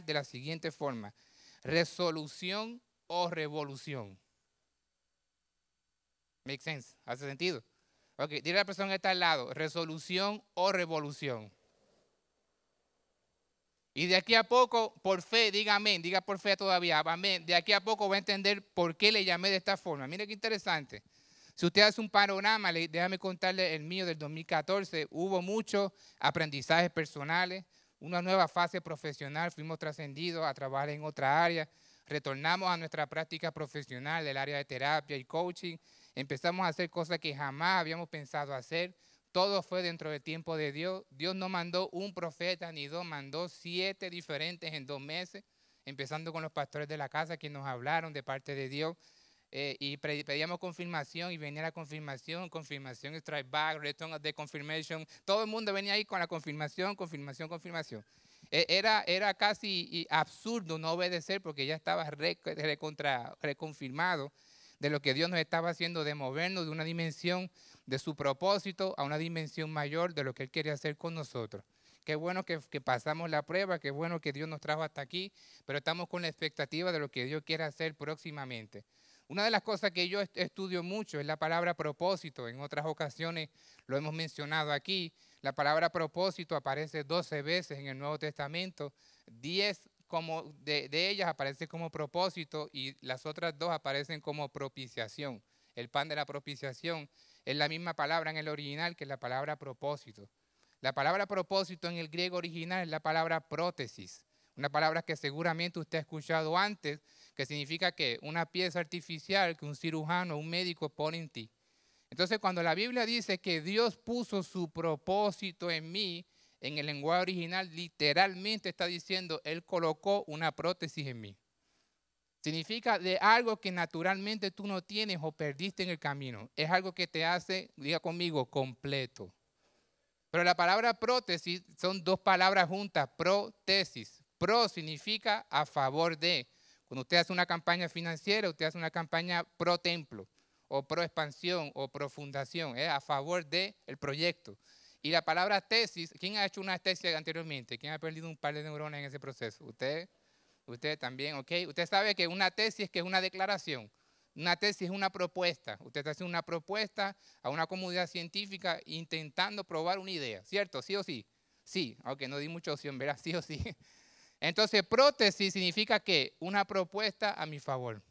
de la siguiente forma, resolución o revolución. Make sense, hace sentido. Ok, dile a la persona que está al lado, resolución o revolución. Y de aquí a poco, por fe, dígame, diga por fe todavía, De aquí a poco va a entender por qué le llamé de esta forma. Mire qué interesante. Si usted hace un panorama, déjame contarle el mío del 2014, hubo muchos aprendizajes personales, una nueva fase profesional, fuimos trascendidos a trabajar en otra área, retornamos a nuestra práctica profesional del área de terapia y coaching, empezamos a hacer cosas que jamás habíamos pensado hacer, todo fue dentro del tiempo de Dios, Dios no mandó un profeta ni dos, mandó siete diferentes en dos meses, empezando con los pastores de la casa que nos hablaron de parte de Dios, eh, y pedíamos confirmación y venía la confirmación, confirmación, strike back, return of the confirmation. Todo el mundo venía ahí con la confirmación, confirmación, confirmación. E, era, era casi absurdo no obedecer porque ya estaba re, reconfirmado de lo que Dios nos estaba haciendo, de movernos de una dimensión de su propósito a una dimensión mayor de lo que Él quería hacer con nosotros. Qué bueno que, que, pasamos la prueba, qué bueno que Dios nos trajo hasta aquí, pero estamos con la expectativa de lo que Dios quiere hacer próximamente. Una de las cosas que yo estudio mucho es la palabra propósito. En otras ocasiones lo hemos mencionado aquí. La palabra propósito aparece 12 veces en el Nuevo Testamento. 10 como de, ellas aparecen como propósito y las otras dos aparecen como propiciación. El pan de la propiciación es la misma palabra en el original que la palabra propósito. La palabra propósito en el griego original es la palabra prótesis, una palabra que seguramente usted ha escuchado antes que significa que una pieza artificial que un cirujano, un médico pone en ti. Entonces, cuando la Biblia dice que Dios puso su propósito en mí, en el lenguaje original literalmente está diciendo, Él colocó una prótesis en mí. Significa de algo que naturalmente tú no tienes o perdiste en el camino. Es algo que te hace, diga conmigo, completo. Pero la palabra prótesis son dos palabras juntas, prótesis. Pro significa a favor de. Cuando usted hace una campaña financiera, usted hace una campaña pro templo o pro expansión o pro fundación, eh, a favor del el proyecto. Y la palabra tesis, ¿quién ha hecho una tesis anteriormente? ¿Quién ha perdido un par de neuronas en ese proceso? ¿Usted? ¿Usted también? ¿Ok? Usted sabe que una tesis que es una declaración. Una tesis es una propuesta. Usted está haciendo una propuesta a una comunidad científica intentando probar una idea, ¿cierto? ¿Sí o sí? Sí, aunque no di mucha opción, ¿verdad? sí o sí. Entonces, prótesis significa que una propuesta a mi favor.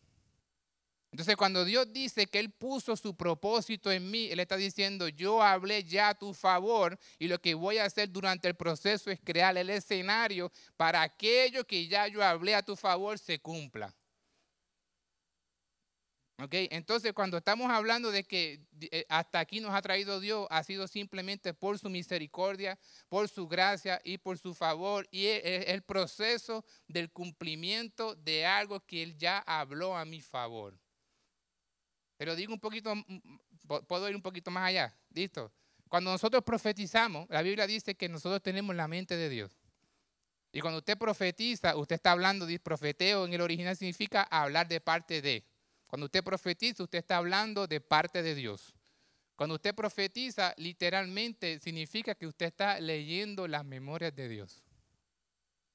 Entonces, cuando Dios dice que Él puso su propósito en mí, Él está diciendo, yo hablé ya a tu favor y lo que voy a hacer durante el proceso es crear el escenario para aquello que ya yo hablé a tu favor se cumpla. Entonces, cuando estamos hablando de que eh, hasta aquí nos ha traído Dios, ha sido simplemente por su misericordia, por su gracia y por su favor. Y es el proceso del cumplimiento de algo que Él ya habló a mi favor. Pero digo un poquito, puedo ir un poquito más allá. ¿Listo? Cuando nosotros profetizamos, la Biblia dice que nosotros tenemos la mente de Dios. Y cuando usted profetiza, usted está hablando de profeteo, en el original significa hablar de parte de. Cuando usted profetiza, usted está hablando de parte de Dios. Cuando usted profetiza, literalmente significa que usted está leyendo las memorias de Dios.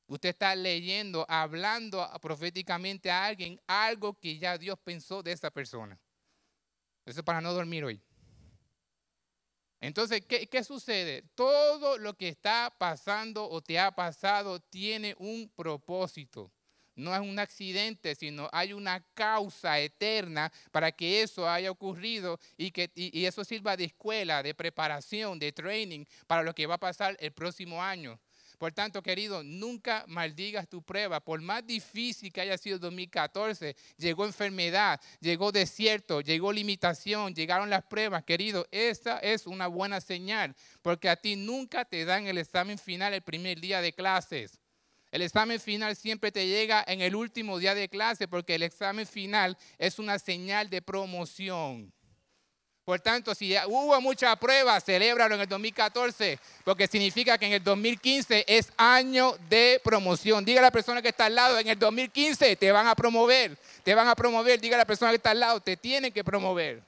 Usted está leyendo, hablando proféticamente a alguien algo que ya Dios pensó de esa persona. Eso es para no dormir hoy. Entonces, ¿qué, ¿qué, sucede? Todo lo que está pasando o te ha pasado tiene un propósito. No es un accidente, sino hay una causa eterna para que eso haya ocurrido y que eso sirva de escuela, de preparación, de training para lo que va a pasar el próximo año. Por tanto, querido, nunca maldigas tu prueba. Por más difícil que haya sido 2014, llegó enfermedad, llegó desierto, llegó limitación, llegaron las pruebas. Querido, esta es una buena señal, porque a ti nunca te dan el examen final el primer día de clases. El examen final siempre te llega en el último día de clase porque el examen final es una señal de promoción. Por tanto, si hubo muchas pruebas, celébralo en el 2014, porque significa que en el 2015 es año de promoción. Diga a la persona que está al lado, en el 2015 te van a promover, te van a promover. Diga a la persona que está al lado, te tienen que promover.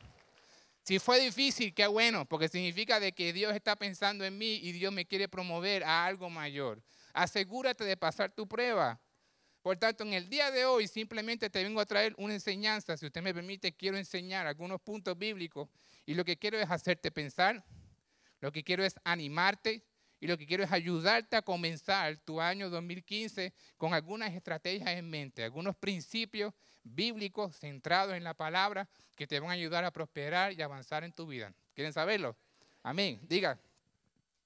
Si fue difícil, qué bueno, porque significa de que Dios está pensando en mí y Dios me quiere promover a algo mayor. Asegúrate de pasar tu prueba. Por tanto, en el día de hoy simplemente te vengo a traer una enseñanza. Si usted me permite, quiero enseñar algunos puntos bíblicos. Y lo que quiero es hacerte pensar, lo que quiero es animarte y lo que quiero es ayudarte a comenzar tu año 2015 con algunas estrategias en mente, algunos principios bíblicos centrados en la palabra que te van a ayudar a prosperar y avanzar en tu vida. ¿Quieren saberlo? Amén. Diga,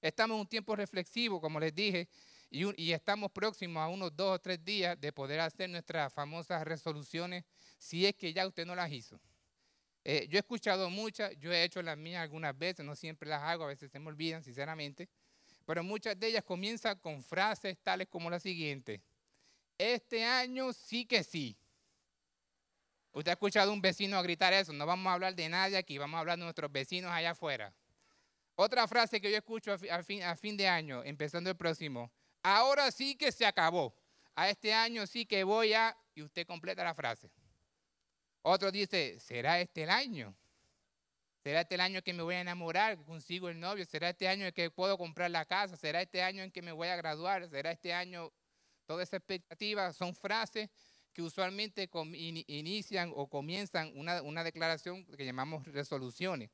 estamos en un tiempo reflexivo, como les dije, y, estamos próximos a unos dos o tres días de poder hacer nuestras famosas resoluciones si es que ya usted no las hizo. Eh, yo he escuchado muchas, yo he hecho las mías algunas veces, no siempre las hago, a veces se me olvidan, sinceramente, pero muchas de ellas comienzan con frases tales como la siguiente. Este año sí que sí. Usted ha escuchado a un vecino a gritar eso, no vamos a hablar de nadie aquí, vamos a hablar de nuestros vecinos allá afuera. Otra frase que yo escucho fin, a fin de año, empezando el próximo, ahora sí que se acabó. A este año sí que voy a... Y usted completa la frase. Otro dice, será este el año. Será este el año que me voy a enamorar, que consigo el novio. Será este año en que puedo comprar la casa. Será este año en que me voy a graduar. Será este año. Todas esas expectativas son frases que usualmente inician o comienzan una, una declaración que llamamos resoluciones.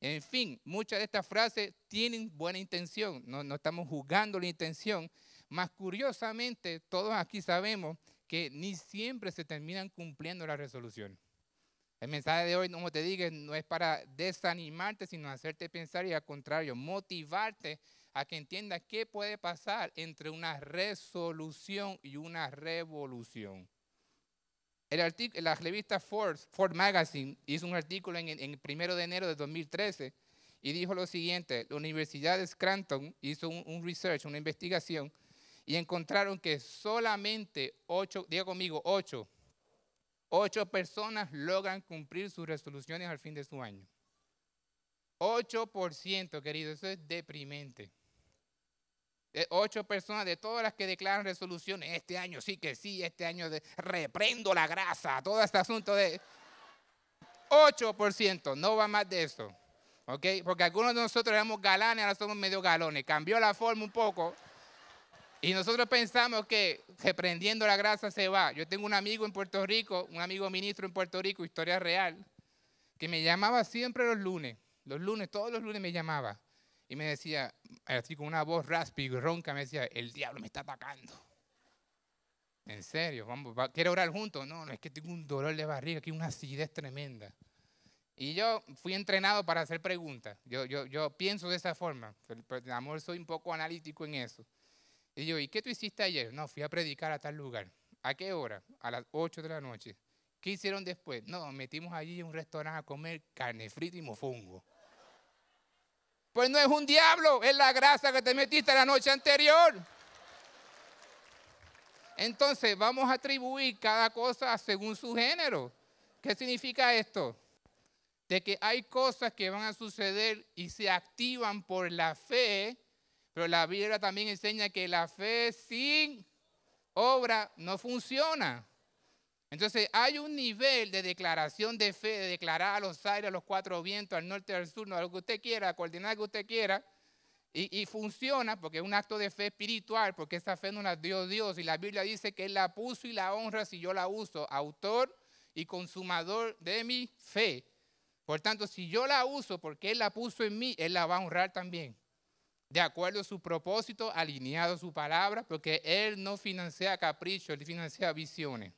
En fin, muchas de estas frases tienen buena intención, no, estamos juzgando la intención, Más curiosamente todos aquí sabemos que ni siempre se terminan cumpliendo la resolución. El mensaje de hoy, como te dije, no es para desanimarte, sino hacerte pensar y al contrario, motivarte a que entiendas qué puede pasar entre una resolución y una revolución la revista Ford, Ford Magazine, hizo un artículo en, el primero de enero de 2013 y dijo lo siguiente, la Universidad de Scranton hizo un, research, una investigación, y encontraron que solamente ocho, diga conmigo, ocho, ocho personas logran cumplir sus resoluciones al fin de su año. 8%, querido, eso es deprimente. Eh, ocho personas de todas las que declaran resoluciones, este año sí que sí, este año de, reprendo la grasa, todo este asunto de 8%, no va más de eso. Porque algunos de nosotros éramos galanes, ahora somos medio galones. Cambió la forma un poco. Y nosotros pensamos que reprendiendo la grasa se va. Yo tengo un amigo en Puerto Rico, un amigo ministro en Puerto Rico, historia real, que me llamaba siempre los lunes. Los lunes, todos los lunes me llamaba. Y me decía, así con una voz raspa y ronca, me decía, el diablo me está atacando. En serio, vamos, ¿quiere orar juntos? No, no, es que tengo un dolor de barriga, aquí una acidez tremenda. Y yo fui entrenado para hacer preguntas. Yo, yo, yo pienso de esa forma. el amor, soy un poco analítico en eso. Y yo, ¿y qué tú hiciste ayer? No, fui a predicar a tal lugar. ¿A qué hora? A las 8 de la noche. ¿Qué hicieron después? No, metimos allí en un restaurante a comer carne frita y mofongo. Pues no es un diablo, es la grasa que te metiste la noche anterior. Entonces vamos a atribuir cada cosa según su género. ¿Qué significa esto? De que hay cosas que van a suceder y se activan por la fe, pero la Biblia también enseña que la fe sin obra no funciona. Entonces hay un nivel de declaración de fe, de declarar a los aires, a los cuatro vientos, al norte, al sur, a lo que usted quiera, a coordinar que usted quiera, y, funciona porque es un acto de fe espiritual, porque esa fe no la dio Dios y la Biblia dice que Él la puso y la honra si yo la uso, autor y consumador de mi fe. Por tanto, si yo la uso porque Él la puso en mí, Él la va a honrar también. De acuerdo a su propósito, alineado a su palabra, porque Él no financia caprichos, Él financia visiones.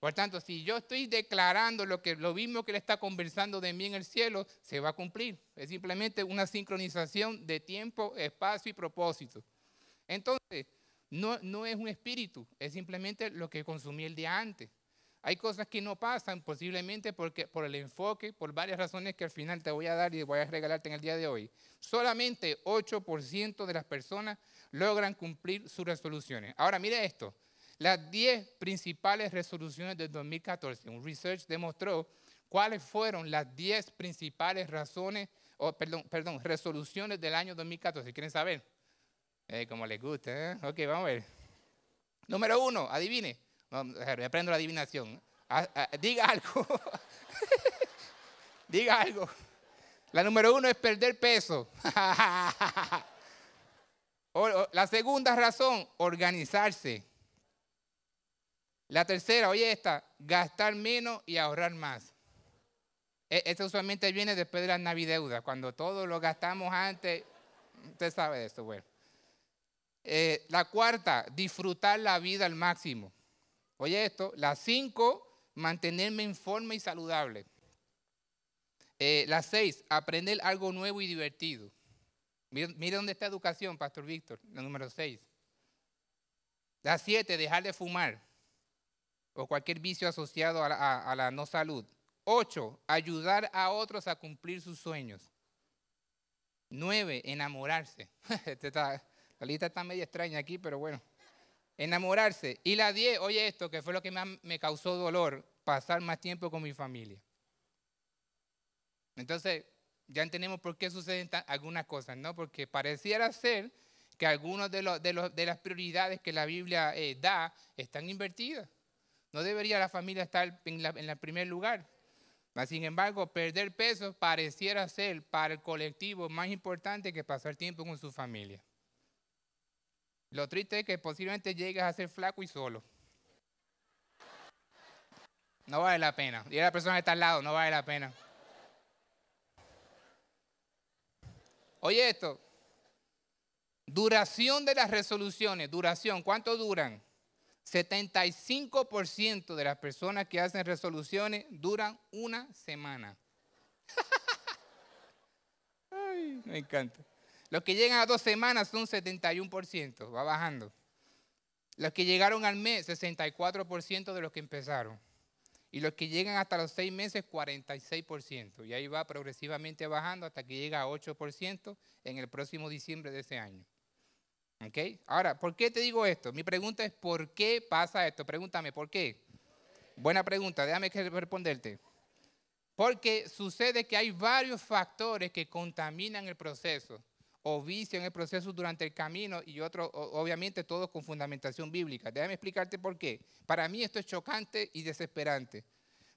Por tanto, si yo estoy declarando lo, que, lo mismo que le está conversando de mí en el cielo, se va a cumplir. Es simplemente una sincronización de tiempo, espacio y propósito. Entonces, no, no es un espíritu, es simplemente lo que consumí el día antes. Hay cosas que no pasan posiblemente porque, por el enfoque, por varias razones que al final te voy a dar y voy a regalarte en el día de hoy. Solamente 8% de las personas logran cumplir sus resoluciones. Ahora, mire esto, las 10 principales resoluciones del 2014. Un research demostró cuáles fueron las 10 principales razones, o perdón, perdón, resoluciones del año 2014. ¿Quieren saber? Eh, como les gusta, ¿eh? Ok, vamos a ver. Número uno, adivine. aprendo la adivinación. diga algo. diga algo. La número uno es perder peso. la segunda razón, organizarse. La tercera, oye esta, gastar menos y ahorrar más. E, esto usualmente viene después de las navideudas, cuando todo lo gastamos antes. Usted sabe de esto, bueno. Eh, la cuarta, disfrutar la vida al máximo. Oye esto. La cinco, mantenerme en forma y saludable. Eh, la seis, aprender algo nuevo y divertido. Mire, dónde está educación, Pastor Víctor, la número seis. La siete, dejar de fumar o cualquier vicio asociado a la, no salud. Ocho, ayudar a otros a cumplir sus sueños. Nueve, enamorarse. la lista está medio extraña aquí, pero bueno. Enamorarse. Y la diez, oye esto, que fue lo que me, me causó dolor, pasar más tiempo con mi familia. Entonces, ya entendemos por qué suceden algunas cosas, ¿no? Porque pareciera ser que algunas de, de, las prioridades que la Biblia eh, da están invertidas. No debería la familia estar en, el primer lugar. Sin embargo, perder peso pareciera ser para el colectivo más importante que pasar tiempo con su familia. Lo triste es que posiblemente llegues a ser flaco y solo. No vale la pena. Y la persona que está al lado, no vale la pena. Oye esto. Duración de las resoluciones. Duración. ¿Cuánto duran? 75% de las personas que hacen resoluciones duran una semana. Ay, me encanta. Los que llegan a dos semanas son 71%, va bajando. Los que llegaron al mes, 64% de los que empezaron. Y los que llegan hasta los seis meses, 46%. Y ahí va progresivamente bajando hasta que llega a 8% en el próximo diciembre de ese año. ¿Okay? Ahora, ¿por qué te digo esto? Mi pregunta es, ¿por qué pasa esto? Pregúntame, ¿por qué? Buena pregunta, déjame responderte. Porque sucede que hay varios factores que contaminan el proceso o vician el proceso durante el camino y otros, obviamente, todos con fundamentación bíblica. Déjame explicarte por qué. Para mí esto es chocante y desesperante.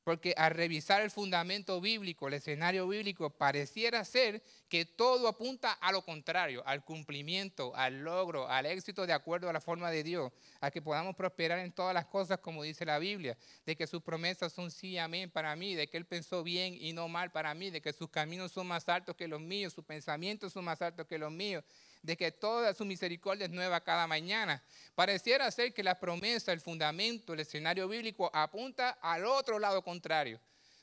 Porque al revisar el fundamento bíblico, el escenario bíblico, pareciera ser que todo apunta a lo contrario, al cumplimiento, al logro, al éxito de acuerdo a la forma de Dios, a que podamos prosperar en todas las cosas como dice la Biblia, de que sus promesas son sí, y amén para mí, de que Él pensó bien y no mal para mí, de que sus caminos son más altos que los míos, sus pensamientos son más altos que los míos, de que toda su misericordia es nueva cada mañana. Pareciera ser que la promesa, el fundamento, el escenario bíblico apunta al otro lado contrario.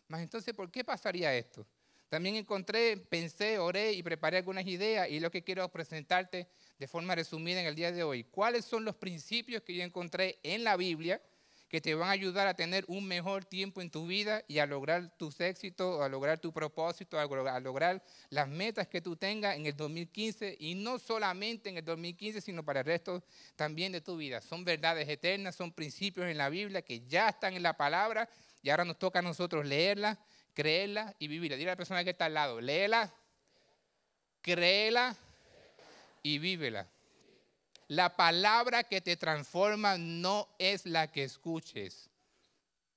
Mas entonces, ¿por qué pasaría esto? También encontré, pensé, oré y preparé algunas ideas y lo que quiero presentarte de forma resumida en el día de hoy. ¿Cuáles son los principios que yo encontré en la Biblia que te van a ayudar a tener un mejor tiempo en tu vida y a lograr tus éxitos, a lograr tu propósito, a lograr las metas que tú tengas en el 2015 y no solamente en el 2015, sino para el resto también de tu vida. Son verdades eternas, son principios en la Biblia que ya están en la palabra y ahora nos toca a nosotros leerlas Créela y vivirla. Dile a la persona que está al lado, léela, créela y vívela. La palabra que te transforma no es la que escuches.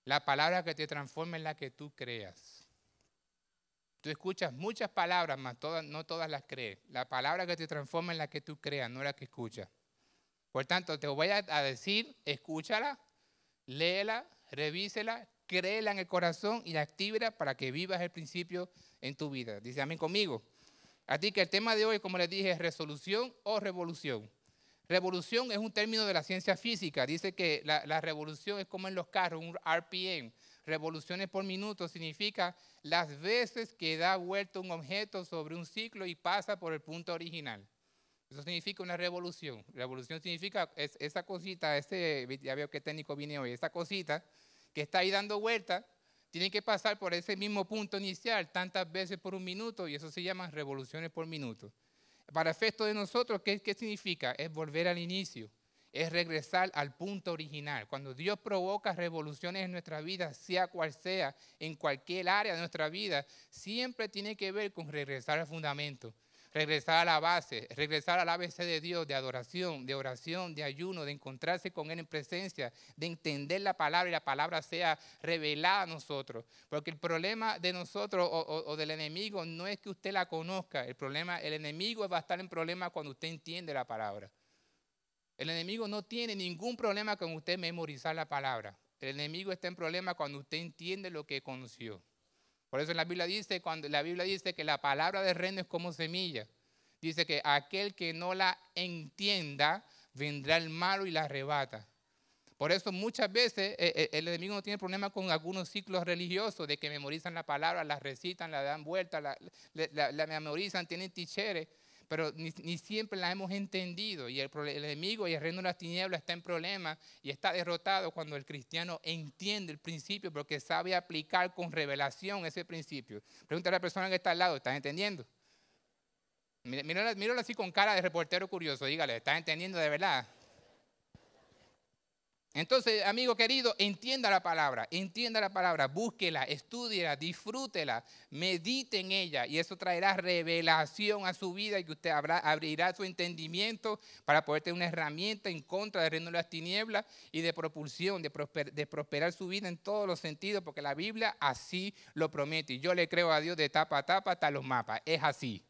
La palabra que te transforma es la que tú creas. Tú escuchas muchas palabras, mas todas, no todas las crees. La palabra que te transforma es la que tú creas, no la que escuchas. Por tanto, te voy a decir, escúchala, léela, revísela, créela en el corazón y la activa para que vivas el principio en tu vida. Dice amén conmigo. Así que el tema de hoy, como les dije, es resolución o revolución. Revolución es un término de la ciencia física. Dice que la, revolución es como en los carros, un RPM. Revoluciones por minuto significa las veces que da vuelta un objeto sobre un ciclo y pasa por el punto original. Eso significa una revolución. Revolución significa esa cosita, este, ya veo qué técnico viene hoy, esa cosita que está ahí dando vueltas, tiene que pasar por ese mismo punto inicial tantas veces por un minuto y eso se llama revoluciones por minuto. Para efecto de nosotros, ¿qué, ¿qué significa? Es volver al inicio, es regresar al punto original. Cuando Dios provoca revoluciones en nuestra vida, sea cual sea, en cualquier área de nuestra vida, siempre tiene que ver con regresar al fundamento regresar a la base, regresar a la base de Dios, de adoración, de oración, de ayuno, de encontrarse con Él en presencia, de entender la palabra y la palabra sea revelada a nosotros. Porque el problema de nosotros o, del enemigo no es que usted la conozca, el problema, el enemigo va a estar en problema cuando usted entiende la palabra. El enemigo no tiene ningún problema con usted memorizar la palabra. El enemigo está en problema cuando usted entiende lo que conoció. Por eso en la Biblia dice, que la palabra de reino es como semilla. Dice que aquel que no la entienda, vendrá el malo y la arrebata. Por eso muchas veces eh, eh, el enemigo no tiene problema con algunos ciclos religiosos de que memorizan la palabra, la recitan, la dan vuelta, la, la memorizan, tienen ticheres pero ni, siempre la hemos entendido. Y el, enemigo y el reino de las tinieblas está en problemas y está derrotado cuando el cristiano entiende el principio porque sabe aplicar con revelación ese principio. Pregunta a la persona que está al lado, ¿estás entendiendo? Míralo, míralo así con cara de reportero curioso, dígale, ¿estás entendiendo de verdad? Entonces, amigo querido, entienda la palabra, entienda la palabra, búsquela, estudiela, disfrútela, medite en ella y eso traerá revelación a su vida y que usted abrirá su entendimiento para poder tener una herramienta en contra del reino de las tinieblas y de propulsión, de, prosperar su vida en todos los sentidos, porque la Biblia así lo promete. Y yo le creo a Dios de tapa a tapa hasta los mapas, es así.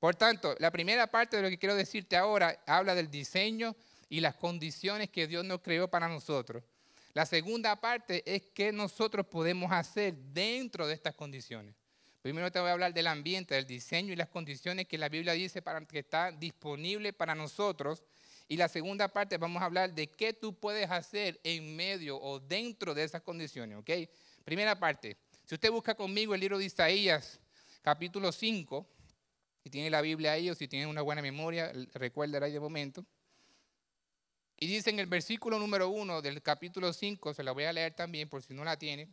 Por tanto, la primera parte de lo que quiero decirte ahora habla del diseño y las condiciones que Dios nos creó para nosotros. La segunda parte es qué nosotros podemos hacer dentro de estas condiciones. Primero te voy a hablar del ambiente, del diseño y las condiciones que la Biblia dice para que está disponible para nosotros. Y la segunda parte vamos a hablar de qué tú puedes hacer en medio o dentro de esas condiciones, ¿ok? Primera parte, si usted busca conmigo el libro de Isaías, capítulo 5, si tiene la Biblia ahí o si tiene una buena memoria, recuerda ahí de momento. Y dice en el versículo número 1 del capítulo 5, se la voy a leer también por si no la tiene,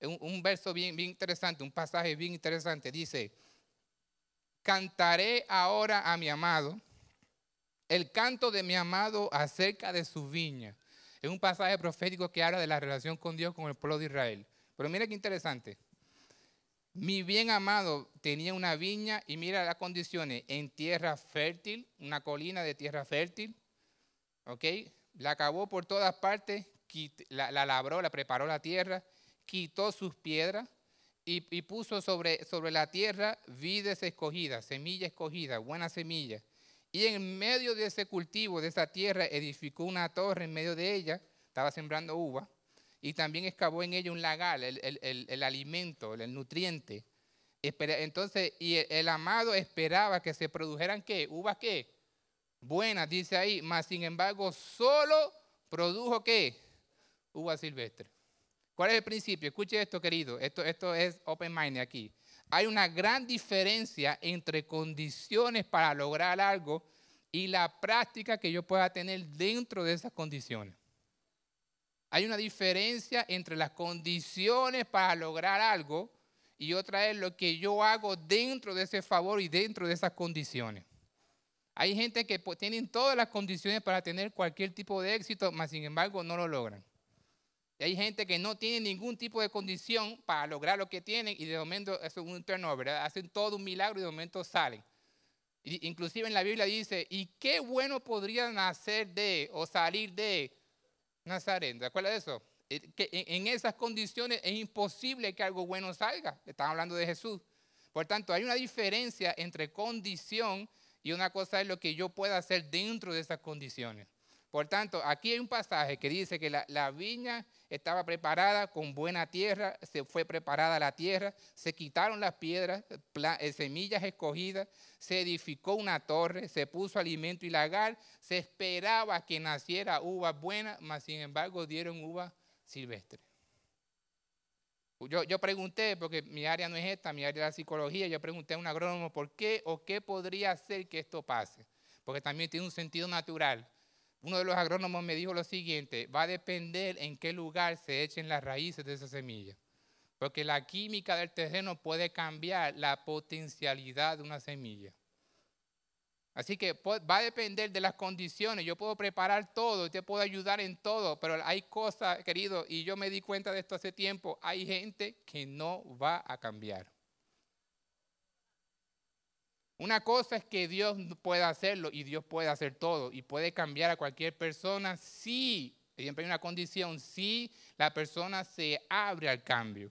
un, un verso bien, bien interesante, un pasaje bien interesante. Dice, cantaré ahora a mi amado el canto de mi amado acerca de su viña. Es un pasaje profético que habla de la relación con Dios, con el pueblo de Israel. Pero mira qué interesante. Mi bien amado tenía una viña y mira las condiciones, en tierra fértil, una colina de tierra fértil, la acabó por todas partes, la, labró, la preparó la tierra, quitó sus piedras y, puso sobre, sobre la tierra vides escogidas, semillas escogidas, buenas semillas. Y en medio de ese cultivo, de esa tierra, edificó una torre en medio de ella, estaba sembrando uva, y también excavó en ella un lagal, el, alimento, el, nutriente. Entonces, y el, amado esperaba que se produjeran qué, uvas qué, buenas, dice ahí, mas sin embargo solo produjo qué? Uva silvestre. ¿Cuál es el principio? Escuche esto, querido. Esto, esto es open mind aquí. Hay una gran diferencia entre condiciones para lograr algo y la práctica que yo pueda tener dentro de esas condiciones. Hay una diferencia entre las condiciones para lograr algo y otra es lo que yo hago dentro de ese favor y dentro de esas condiciones. Hay gente que tienen todas las condiciones para tener cualquier tipo de éxito, mas sin embargo no lo logran. Y hay gente que no tiene ningún tipo de condición para lograr lo que tienen y de momento es un turnover, ¿verdad? Hacen todo un milagro y de momento salen. Inclusive en la Biblia dice, ¿y qué bueno podría nacer de o salir de Nazaret? ¿Se de eso? Eh, en esas condiciones es imposible que algo bueno salga. Están hablando de Jesús. Por tanto, hay una diferencia entre condición y una cosa es lo que yo pueda hacer dentro de esas condiciones. Por tanto, aquí hay un pasaje que dice que la, viña estaba preparada con buena tierra, se fue preparada la tierra, se quitaron las piedras, eh, semillas escogidas, se edificó una torre, se puso alimento y lagar, se esperaba que naciera uva buena, mas sin embargo dieron uva silvestre. Yo, pregunté, porque mi área no es esta, mi área es la psicología, yo pregunté a un agrónomo por qué o qué podría hacer que esto pase, porque también tiene un sentido natural. Uno de los agrónomos me dijo lo siguiente, va a depender en qué lugar se echen las raíces de esa semilla, porque la química del terreno puede cambiar la potencialidad de una semilla. Así que va a depender de las condiciones. Yo puedo preparar todo, te puedo ayudar en todo, pero hay cosas, querido, y yo me di cuenta de esto hace tiempo, hay gente que no va a cambiar. Una cosa es que Dios pueda hacerlo y Dios puede hacer todo y puede cambiar a cualquier persona si, siempre hay una condición, si la persona se abre al cambio.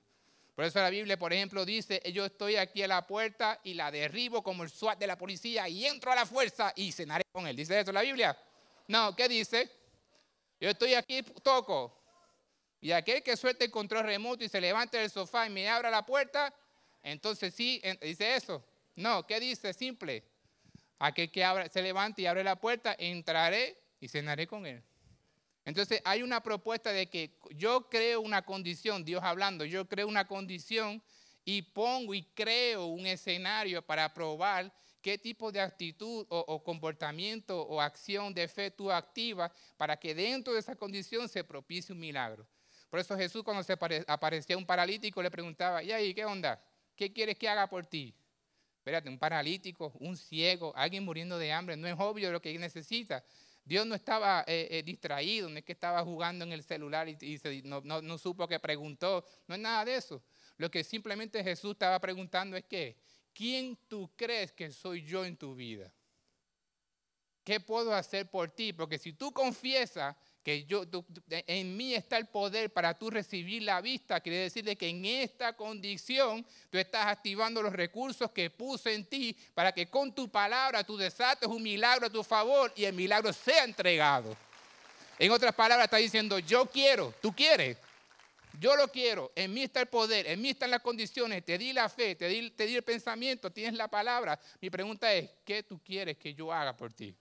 Por eso la Biblia, por ejemplo, dice, eh, yo estoy aquí a la puerta y la derribo como el SWAT de la policía y entro a la fuerza y cenaré con él. ¿Dice eso la Biblia? No, ¿qué dice? Yo estoy aquí, toco. Y aquel que suelte el control remoto y se levante del sofá y me abra la puerta, entonces sí, dice eso. No, ¿qué dice? Simple. Aquel que se levante y abre la puerta, entraré y cenaré con él. Entonces hay una propuesta de que yo creo una condición, Dios hablando, yo creo una condición y pongo y creo un escenario para probar qué tipo de actitud o, comportamiento o acción de fe tú activas para que dentro de esa condición se propicie un milagro. Por eso Jesús cuando se aparecía un paralítico le preguntaba, ¿y ahí qué onda? ¿Qué quieres que haga por ti? Espérate, un paralítico, un ciego, alguien muriendo de hambre, no es obvio lo que necesita. Dios no estaba eh, eh, distraído, no es que estaba jugando en el celular y, no, no, supo que preguntó, no es nada de eso. Lo que simplemente Jesús estaba preguntando es que, ¿quién tú crees que soy yo en tu vida? ¿Qué puedo hacer por ti? Porque si tú confiesas que yo, en mí está el poder para tú recibir la vista. Quiere decirle que en esta condición tú estás activando los recursos que puse en ti para que con tu palabra tú es un milagro a tu favor y el milagro sea entregado. En otras palabras, está diciendo, yo quiero, tú quieres, yo lo quiero, en mí está el poder, en mí están las condiciones, te di la fe, te te di el pensamiento, tienes la palabra. Mi pregunta es, ¿qué tú quieres que yo haga por ti?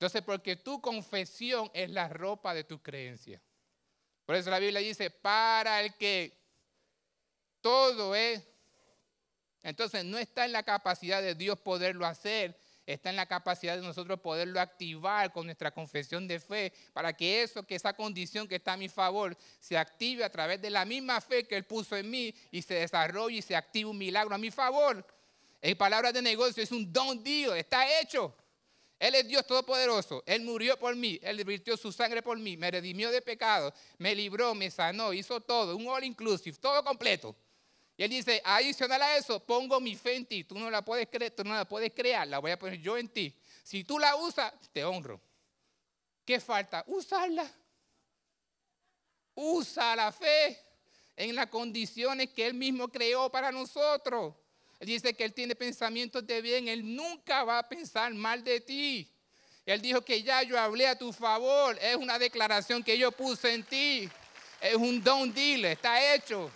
Entonces, porque tu confesión es la ropa de tu creencia. Por eso la Biblia dice, para el que todo es... Entonces, no está en la capacidad de Dios poderlo hacer, está en la capacidad de nosotros poderlo activar con nuestra confesión de fe, para que eso, que esa condición que está a mi favor, se active a través de la misma fe que Él puso en mí y se desarrolle y se active un milagro a mi favor. En palabras de negocio es un don Dios, está hecho. Él es Dios Todopoderoso. Él murió por mí. Él divirtió su sangre por mí. Me redimió de pecado. Me libró, me sanó. Hizo todo. Un all inclusive. Todo completo. Y él dice, adicional a eso, pongo mi fe en ti. Tú no la puedes creer, tú no la puedes crear. La voy a poner yo en ti. Si tú la usas, te honro. ¿Qué falta? Usarla. Usa la fe en las condiciones que Él mismo creó para nosotros. Él dice que Él tiene pensamientos de bien, Él nunca va a pensar mal de ti. Él dijo que ya yo hablé a tu favor, es una declaración que yo puse en ti, es un don deal. está hecho.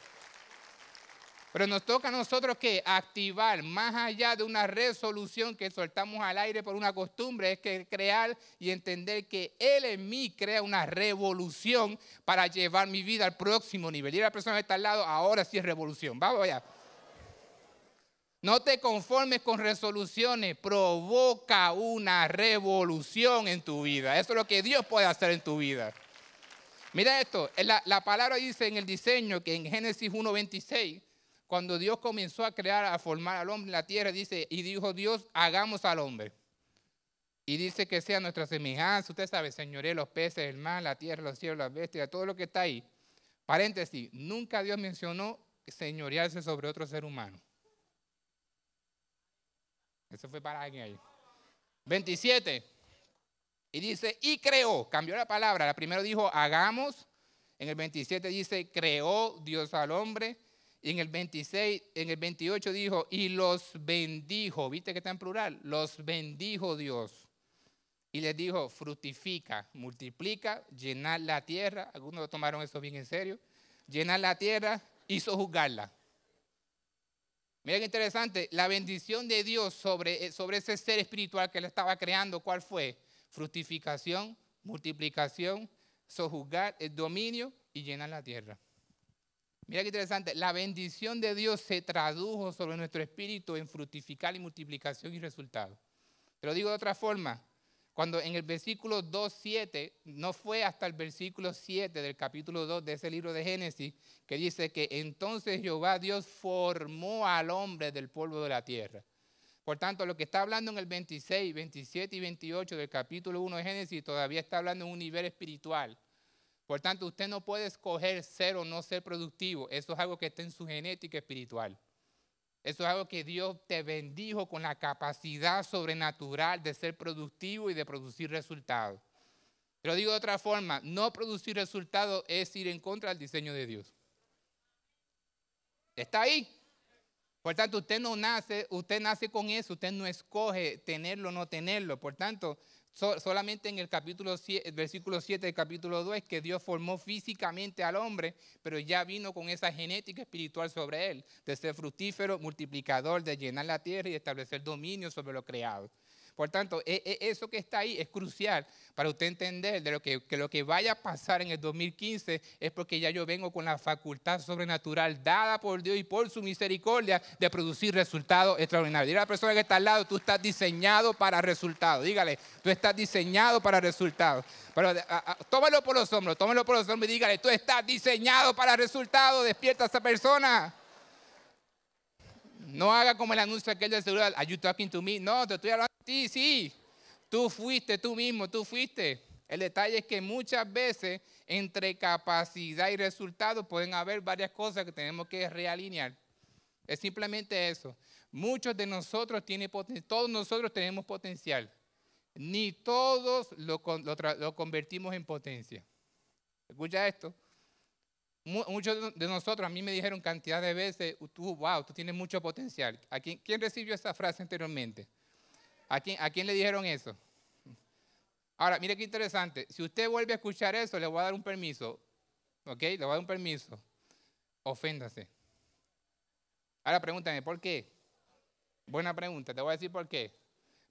Pero nos toca a nosotros que activar, más allá de una resolución que soltamos al aire por una costumbre, es que crear y entender que Él en mí crea una revolución para llevar mi vida al próximo nivel. Y la persona que está al lado, ahora sí es revolución. Vamos allá. No te conformes con resoluciones, provoca una revolución en tu vida. Eso es lo que Dios puede hacer en tu vida. Mira esto, la, palabra dice en el diseño que en Génesis 1.26, cuando Dios comenzó a crear, a formar al hombre en la tierra, dice, y dijo Dios, hagamos al hombre. Y dice que sea nuestra semejanza, usted sabe, señoré, los peces, el mar, la tierra, los cielos, las bestias, todo lo que está ahí. Paréntesis, nunca Dios mencionó señorearse sobre otro ser humano. Eso fue para alguien ahí. 27. Y dice, y creó, cambió la palabra. La primero dijo, hagamos. En el 27 dice, creó Dios al hombre. Y en el 26, en el 28 dijo, y los bendijo. ¿Viste que está en plural? Los bendijo Dios. Y les dijo, fructifica, multiplica, llenar la tierra. Algunos lo tomaron eso bien en serio. llenar la tierra hizo juzgarla, Mira qué interesante, la bendición de Dios sobre, eh, sobre ese ser espiritual que él estaba creando, ¿cuál fue? Fructificación, multiplicación, sojuzgar el dominio y llenar la tierra. Mira qué interesante, la bendición de Dios se tradujo sobre nuestro espíritu en fructificar y multiplicación y resultado. Te lo digo de otra forma, cuando en el versículo 2.7, no fue hasta el versículo 7 del capítulo 2 de ese libro de Génesis, que dice que entonces Jehová Dios formó al hombre del polvo de la tierra. Por tanto, lo que está hablando en el 26, 27 y 28 del capítulo 1 de Génesis todavía está hablando en un nivel espiritual. Por tanto, usted no puede escoger ser o no ser productivo. Eso es algo que está en su genética espiritual. Eso es algo que Dios te bendijo con la capacidad sobrenatural de ser productivo y de producir resultados. Pero digo de otra forma, no producir resultados es ir en contra del diseño de Dios. Está ahí. Por tanto, usted no nace, usted nace con eso, usted no escoge tenerlo o no tenerlo. Por tanto, solamente en el capítulo versículo 7 del capítulo 2 es que Dios formó físicamente al hombre, pero ya vino con esa genética espiritual sobre él, de ser fructífero, multiplicador, de llenar la tierra y establecer dominio sobre lo creado. Por tanto, e, e, eso que está ahí es crucial para usted entender de lo que, lo que vaya a pasar en el 2015 es porque ya yo vengo con la facultad sobrenatural dada por Dios y por su misericordia de producir resultados extraordinarios. Dile a la persona que está al lado, tú estás diseñado para resultados. Dígale, tú estás diseñado para resultados. Pero tómalo por los hombros, tómalo por los hombros y dígale, tú estás diseñado para resultados. Despierta a esa persona. No haga como el anuncio aquel del celular. Are you talking to me? No, te estoy hablando a ti, sí. Tú fuiste tú mismo, tú fuiste. El detalle es que muchas veces entre capacidad y resultado pueden haber varias cosas que tenemos que realinear. Es simplemente eso. Muchos de nosotros tienen todos nosotros tenemos potencial. Ni todos lo, lo convertimos en potencia. Escucha esto. Muchos de nosotros a mí me dijeron cantidad de veces, tú, wow, tú tienes mucho potencial. ¿A quién, recibió esa frase anteriormente? ¿A ¿A quién le dijeron eso? Ahora, mire qué interesante. Si usted vuelve a escuchar eso, le voy a dar un permiso. ¿Ok? Le voy a dar un permiso. Oféndase. Ahora pregúntame, ¿por qué? Buena pregunta, te voy a decir por qué.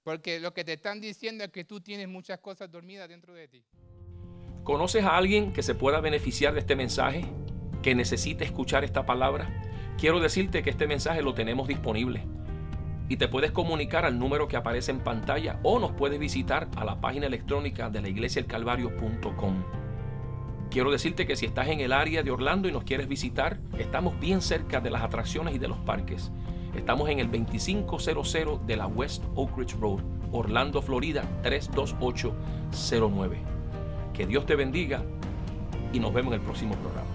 Porque lo que te están diciendo es que tú tienes muchas cosas dormidas dentro de ti. ¿Conoces a alguien que se pueda beneficiar de este mensaje? ¿Que necesite escuchar esta palabra? Quiero decirte que este mensaje lo tenemos disponible y te puedes comunicar al número que aparece en pantalla o nos puedes visitar a la página electrónica de la iglesia calvario.com. Quiero decirte que si estás en el área de Orlando y nos quieres visitar, estamos bien cerca de las atracciones y de los parques. Estamos en el 2500 de la West Oakridge Road, Orlando, Florida 32809. Que Dios te bendiga y nos vemos en el próximo programa.